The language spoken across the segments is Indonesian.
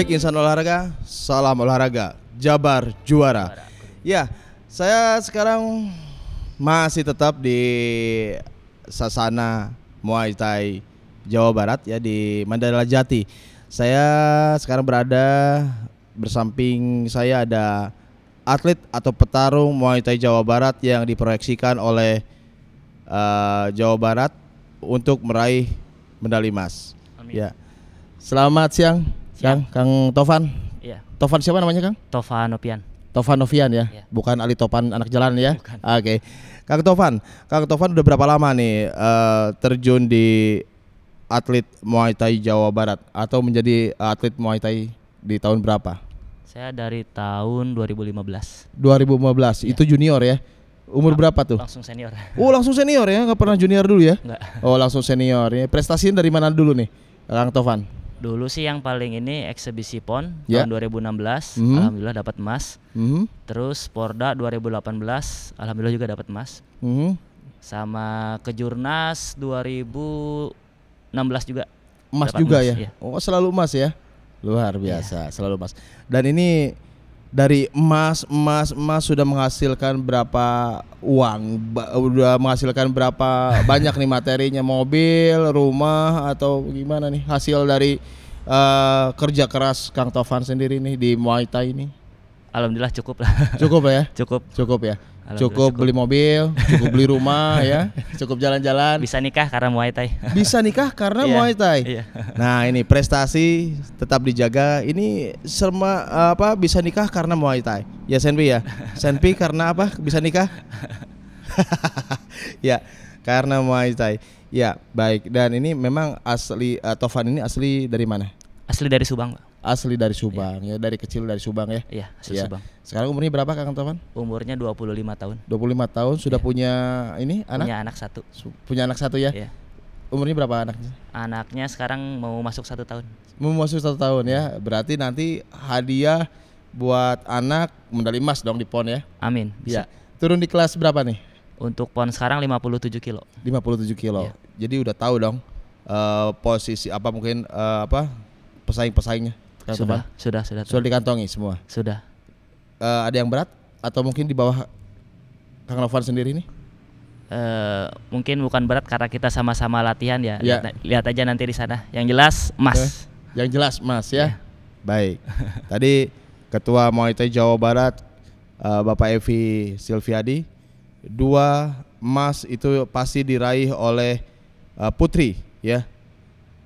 Baik insan olahraga, salam olahraga. Jabar juara. Ya, saya sekarang masih tetap di sasana Muay Thai Jawa Barat ya di Mandala Jati. Saya sekarang berada bersamping saya ada atlet atau petarung Muay Thai Jawa Barat yang diproyeksikan oleh uh, Jawa Barat untuk meraih medali emas. Amin. Ya. Selamat siang. Kang, ya. Kang Tovan. Iya. Tovan siapa namanya Kang? Tovan Novian. Tovan Novian ya, iya. bukan Ali Topan anak jalan ya. Oke, okay. Kang Tovan, Kang Tovan udah berapa lama nih uh, terjun di atlet Muay Thai Jawa Barat atau menjadi eh, atlet Muay Thai di tahun berapa? Saya dari tahun 2015. 2015 iya. itu junior ya? Umur berapa tuh? Langsung senior. Oh langsung senior ya, nggak pernah junior dulu ya? Enggak. Oh langsung senior ya. Prestasinya dari mana dulu nih, Kang Tovan? Dulu sih yang paling ini eksebisi PON yeah. tahun 2016, mm -hmm. alhamdulillah dapat emas. Mm -hmm. Terus Porda 2018, alhamdulillah juga dapat emas. Mm -hmm. Sama Kejurnas 2016 juga. Emas juga emas, ya? ya. Oh, selalu emas ya. Luar iya. biasa, yeah. selalu emas. Dan ini dari emas emas emas sudah menghasilkan berapa uang sudah menghasilkan berapa banyak nih materinya mobil rumah atau gimana nih hasil dari uh, kerja keras Kang Tovan sendiri nih di Muay Thai ini alhamdulillah cukup lah cukup ya cukup cukup ya cukup beli mobil, cukup beli rumah ya, cukup jalan-jalan. Bisa nikah karena Muay Thai. Bisa nikah karena yeah, Muay Thai. Yeah. Nah, ini prestasi tetap dijaga. Ini serma apa bisa nikah karena Muay Thai. Ya Senpi ya. Senpi karena apa? Bisa nikah? ya, karena Muay Thai. Ya, baik. Dan ini memang asli uh, eh, Tovan ini asli dari mana? Asli dari Subang, Pak asli dari Subang ya. ya dari kecil dari Subang ya. Iya, asli ya. Subang. Sekarang umurnya berapa Kang Taufan? Umurnya 25 tahun. 25 tahun sudah ya. punya ini anak? Punya anak satu. punya anak satu ya? Iya. Umurnya berapa anaknya? Anaknya sekarang mau masuk satu tahun. Mau masuk satu tahun ya. Iya. Berarti nanti hadiah buat anak medali emas dong di PON ya. Amin. Bisa. Ya. Turun di kelas berapa nih? Untuk PON sekarang 57 kilo. 57 kilo. Ya. Jadi udah tahu dong uh, posisi apa mungkin uh, apa pesaing-pesaingnya sudah, Sudah, sudah, sudah. Sudah dikantongi semua. Sudah. Uh, ada yang berat atau mungkin di bawah Kang Novan sendiri nih? Uh, mungkin bukan berat karena kita sama-sama latihan ya. ya. Lihat, lihat aja nanti di sana. Yang jelas mas Okay. Eh, yang jelas mas ya. ya. Baik. Tadi Ketua Muay Jawa Barat uh, Bapak Evi Silviadi dua emas itu pasti diraih oleh uh, Putri ya.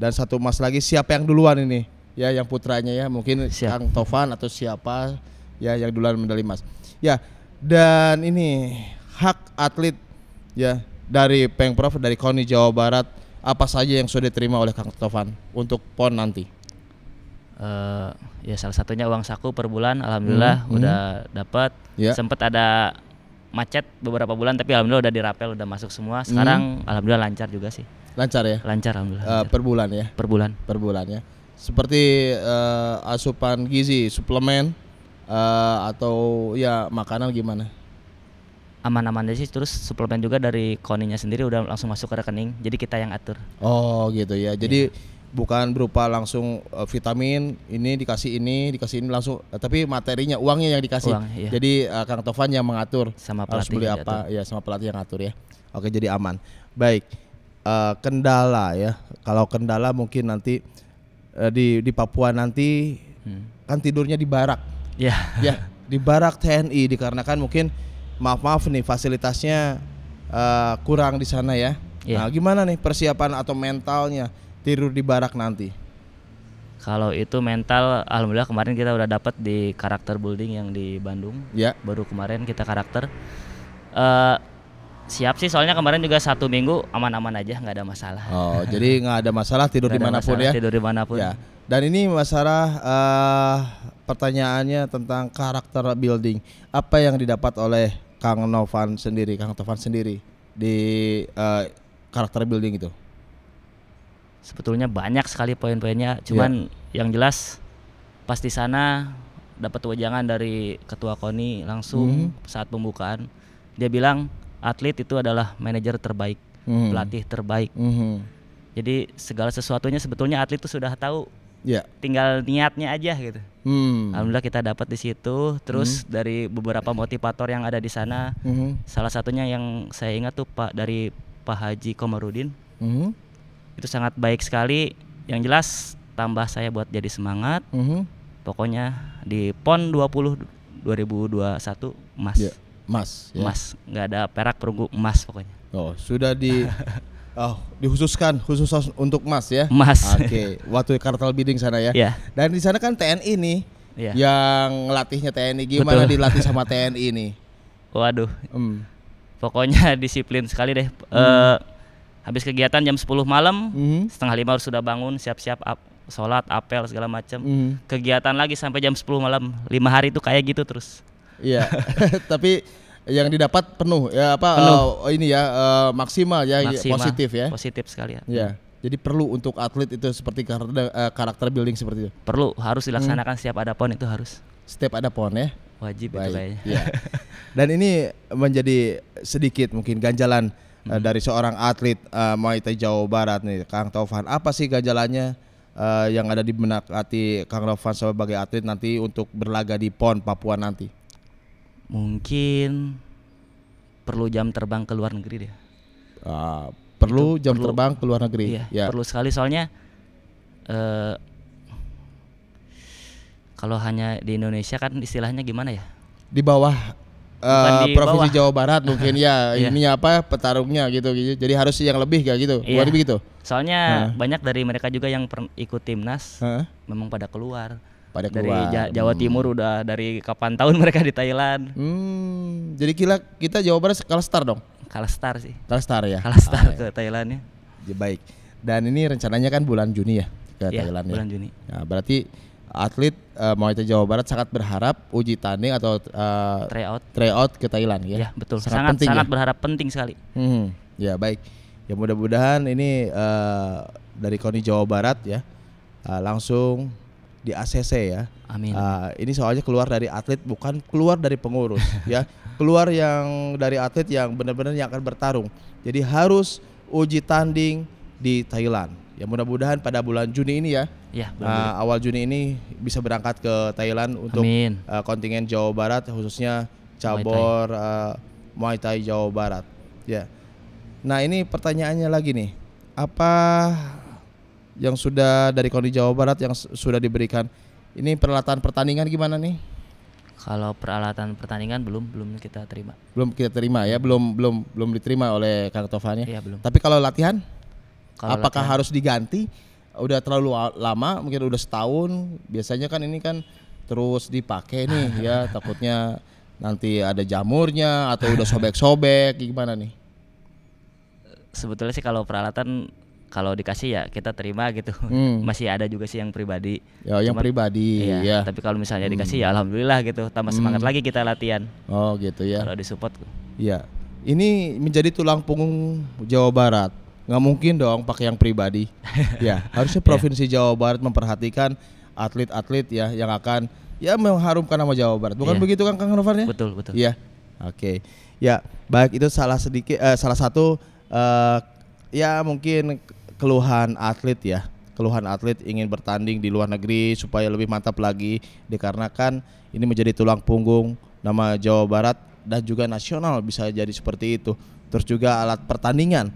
Dan satu emas lagi siapa yang duluan ini? ya yang putranya ya mungkin Siap. Kang Tovan atau siapa ya yang duluan medali emas. Ya, dan ini hak atlet ya dari Pengprov dari KONI Jawa Barat apa saja yang sudah diterima oleh Kang Tovan untuk PON nanti? Uh, ya salah satunya uang saku per bulan alhamdulillah hmm, hmm. udah hmm. dapat. Ya. Sempat ada macet beberapa bulan tapi alhamdulillah udah dirapel udah masuk semua. Sekarang hmm. alhamdulillah lancar juga sih. Lancar ya? Lancar alhamdulillah. Uh, Per bulan ya? Per bulan. Per bulan ya seperti uh, asupan gizi, suplemen uh, atau ya makanan gimana? aman-aman aja sih terus suplemen juga dari koninya sendiri udah langsung masuk ke rekening jadi kita yang atur oh gitu ya iya. jadi yeah. bukan berupa langsung uh, vitamin ini dikasih ini dikasih ini langsung uh, tapi materinya uangnya yang dikasih Uang, iya. jadi uh, kang Tovan yang mengatur sama harus beli apa ya sama pelatih yang atur ya oke jadi aman baik uh, kendala ya kalau kendala mungkin nanti uh, di di Papua nanti hmm. kan tidurnya di barak. Ya. Yeah. Ya, di barak TNI dikarenakan mungkin maaf-maaf nih fasilitasnya uh, kurang di sana ya. Yeah. Nah, gimana nih persiapan atau mentalnya tidur di barak nanti? Kalau itu mental, alhamdulillah kemarin kita udah dapat di karakter building yang di Bandung. Ya. Baru kemarin kita karakter. Uh, Siap sih, soalnya kemarin juga satu minggu aman-aman aja, nggak ada masalah. Oh, jadi nggak ada masalah tidur di dimanapun ya? Tidur dimanapun. Ya. Dan ini masalah uh, pertanyaannya tentang karakter building. Apa yang didapat oleh Kang Novan sendiri, Kang Tovan sendiri di uh, karakter building itu? Sebetulnya banyak sekali poin-poinnya, cuman yeah. yang jelas pasti sana dapat wejangan dari ketua koni langsung mm -hmm. saat pembukaan. Dia bilang atlet itu adalah manajer terbaik, hmm. pelatih terbaik. Hmm. Jadi segala sesuatunya sebetulnya atlet itu sudah tahu. Yeah. Tinggal niatnya aja gitu. Hmm. Alhamdulillah kita dapat di situ. Terus hmm. dari beberapa motivator yang ada di sana, hmm. salah satunya yang saya ingat tuh Pak dari Pak Haji Komarudin. Hmm. Itu sangat baik sekali. Yang jelas tambah saya buat jadi semangat. Hmm. Pokoknya di PON 20 2021 emas. Yeah. Emas. Ya? Emas, nggak ada perak perunggu emas pokoknya. Oh, sudah di Oh, dihususkan khusus untuk emas ya. Emas. Oke, okay. waktu kartel bidding sana ya. Yeah. Dan di sana kan TNI nih. Yeah. Yang latihnya TNI gimana Betul. dilatih sama TNI ini? Waduh. Hmm. Pokoknya disiplin sekali deh. Hmm. Uh, habis kegiatan jam 10 malam, hmm. setengah lima harus sudah bangun, siap-siap up, sholat, apel segala macam. Mm. Kegiatan lagi sampai jam 10 malam. Lima hari itu kayak gitu terus. Iya. Tapi yang didapat penuh ya apa penuh. Uh, ini ya uh, maksimal ya, ya maksimal, positif ya. Positif sekali ya. Iya. Hmm. Jadi perlu untuk atlet itu seperti eh, karakter building seperti itu. Perlu harus dilaksanakan hmm. setiap ada pon itu harus. Setiap ada pon ya. Wajib Baik. itu kayaknya. Ya. Dan ini menjadi sedikit mungkin ganjalan hmm. dari seorang atlet uh, Muay Thai Jawa Barat nih, Kang Taufan. Apa sih ganjalannya uh, yang ada di benak hati Kang Taufan sebagai atlet nanti untuk berlaga di PON Papua nanti? Mungkin perlu jam terbang ke luar negeri deh. Uh, perlu itu jam perlu, terbang ke luar negeri. Iya, ya. perlu sekali soalnya uh, kalau hanya di Indonesia kan istilahnya gimana ya? Di bawah uh, di provinsi bawah. Jawa Barat mungkin ya yeah. ini apa petarungnya gitu gitu. Jadi harus yang lebih kayak gitu. Yeah. begitu. Soalnya uh. banyak dari mereka juga yang ikut timnas uh. memang pada keluar pada keluar. Dari ja Jawa hmm. Timur udah dari kapan tahun mereka di Thailand. Hmm, jadi kita kita Jawa Barat kalah star dong. Kalah star sih. Kalah star ya. Kalah star ah, iya. ke ya. Thailand ya. ya. Baik. Dan ini rencananya kan bulan Juni ya ke iya, ya, Thailand bulan ya. Juni. Nah, berarti atlet uh, Muay Thai Jawa Barat sangat berharap uji tanding atau uh, tryout tryout ke Thailand ya. Ya, betul. Sangat sangat, penting, sangat ya? berharap penting sekali. Hmm. Ya, baik. Ya mudah-mudahan ini uh, dari Koni Jawa Barat ya uh, langsung di ACC ya. Amin. Uh, ini soalnya keluar dari atlet bukan keluar dari pengurus ya. Keluar yang dari atlet yang benar-benar yang akan bertarung. Jadi harus uji tanding di Thailand. Ya mudah-mudahan pada bulan Juni ini ya. Ya. Uh, bulan. awal Juni ini bisa berangkat ke Thailand untuk Uh, kontingen Jawa Barat khususnya cabur Muay Thai, uh, Muay Thai Jawa Barat. Ya. Yeah. Nah, ini pertanyaannya lagi nih. Apa yang sudah dari Koni Jawa Barat yang sudah diberikan. Ini peralatan pertandingan gimana nih? Kalau peralatan pertandingan belum belum kita terima. Belum kita terima ya, belum belum belum diterima oleh Kang Tovan ya. Iya, belum. Tapi kalau latihan kalau apakah latihan. harus diganti? Udah terlalu lama, mungkin udah setahun. Biasanya kan ini kan terus dipakai nih ya, takutnya nanti ada jamurnya atau udah sobek-sobek gimana nih? Sebetulnya sih kalau peralatan kalau dikasih ya kita terima gitu hmm. masih ada juga sih yang pribadi ya yang pribadi iya, ya tapi kalau misalnya hmm. dikasih ya alhamdulillah gitu tambah hmm. semangat lagi kita latihan oh gitu ya kalau disupport Iya. ini menjadi tulang punggung Jawa Barat nggak mungkin dong pakai yang pribadi ya harusnya iya. provinsi ya. Jawa Barat memperhatikan atlet-atlet ya yang akan ya mengharumkan nama Jawa Barat bukan ya. begitu kan Kang Novan ya betul betul Iya. oke okay. ya baik itu salah sedikit eh, salah satu eh, ya mungkin keluhan atlet ya keluhan atlet ingin bertanding di luar negeri supaya lebih mantap lagi dikarenakan ini menjadi tulang punggung nama Jawa Barat dan juga nasional bisa jadi seperti itu. Terus juga alat pertandingan.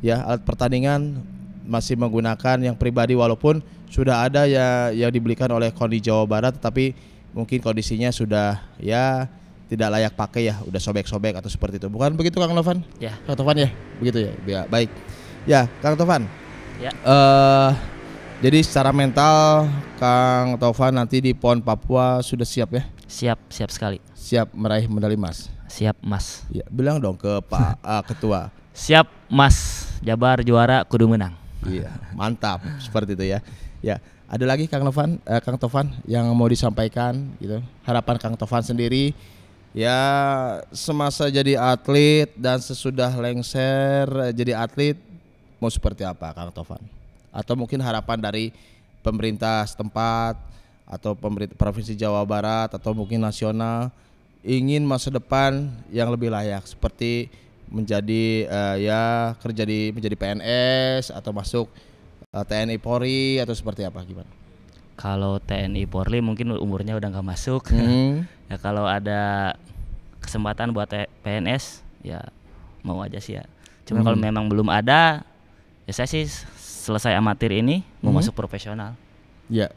Ya, alat pertandingan masih menggunakan yang pribadi walaupun sudah ada ya yang dibelikan oleh Kondi Jawa Barat tapi mungkin kondisinya sudah ya tidak layak pakai ya, udah sobek-sobek atau seperti itu. Bukan begitu Kang Novan? Ya. Kang Novan ya, begitu ya. ya baik. Ya, Kang Tovan. Ya. Uh, jadi secara mental Kang Tovan nanti di PON Papua sudah siap ya? Siap, siap sekali. Siap meraih medali emas. Siap, Mas. Ya, bilang dong ke Pak uh, Ketua. Siap, Mas. Jabar juara kudu menang. Iya, mantap. Seperti itu ya. Ya, ada lagi Kang Tovan, uh, Kang Tovan yang mau disampaikan gitu. Harapan Kang Tovan sendiri ya semasa jadi atlet dan sesudah lengser jadi atlet mau seperti apa Kang Tovan? Atau mungkin harapan dari pemerintah setempat atau pemerintah provinsi Jawa Barat atau mungkin nasional ingin masa depan yang lebih layak seperti menjadi uh, ya kerja di menjadi PNS atau masuk uh, eh, TNI Polri atau seperti apa gimana? Kalau TNI Polri mungkin umurnya udah nggak masuk. Hmm. ya kalau ada kesempatan buat PNS ya mau aja sih ya. Cuma hmm. kalau memang belum ada ya saya sih selesai amatir ini mau -hmm. masuk profesional ya yeah.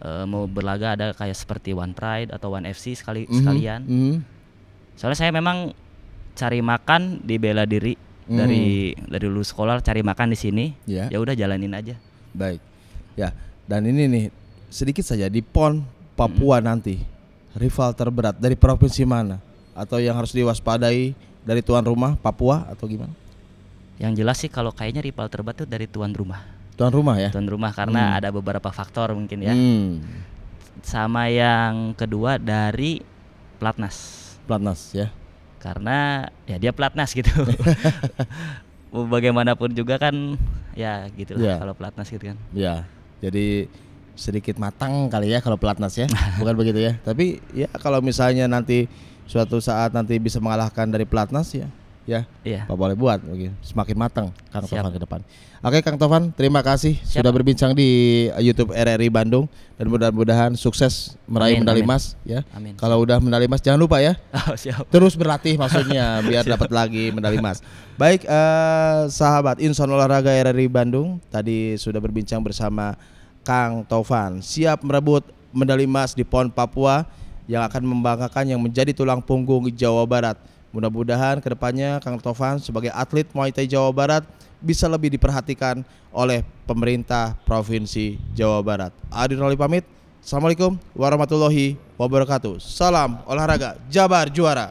uh, mau berlaga ada kayak seperti One Pride atau One FC sekali mm -hmm. sekalian mm -hmm. soalnya saya memang cari makan di bela diri mm dari hmm. dari lulus sekolah cari makan di sini yeah. ya udah jalanin aja baik ya dan ini nih sedikit saja di PON Papua mm nanti rival terberat dari provinsi mana atau yang harus diwaspadai dari tuan rumah Papua atau gimana yang jelas sih kalau kayaknya rival terberat itu dari tuan rumah. Tuan rumah ya. Tuan rumah karena hmm. ada beberapa faktor mungkin ya. Hmm. Sama yang kedua dari Platnas. Platnas ya. Karena ya dia Platnas gitu. Bagaimanapun juga kan ya gitu lah ya. kalau Platnas gitu kan. Ya. Jadi sedikit matang kali ya kalau pelatnas ya. Bukan begitu ya. Tapi ya kalau misalnya nanti suatu saat nanti bisa mengalahkan dari pelatnas ya ya Iya. Pak boleh buat mungkin semakin matang Kang Siap. Tovan ke depan. Oke Kang Tovan, terima kasih Siap. sudah berbincang di YouTube RRI Bandung dan mudah-mudahan sukses meraih amin, medali emas ya. Amin. Kalau udah medali emas jangan lupa ya. Oh, siap. Terus berlatih maksudnya biar dapat lagi medali emas. Baik eh, sahabat Insan Olahraga RRI Bandung tadi sudah berbincang bersama Kang Tovan siap merebut medali emas di PON Papua yang akan membanggakan yang menjadi tulang punggung Jawa Barat Mudah-mudahan kedepannya Kang Tovan sebagai atlet Muay Thai Jawa Barat bisa lebih diperhatikan oleh pemerintah Provinsi Jawa Barat. adin Roli pamit. Assalamualaikum warahmatullahi wabarakatuh. Salam olahraga Jabar Juara.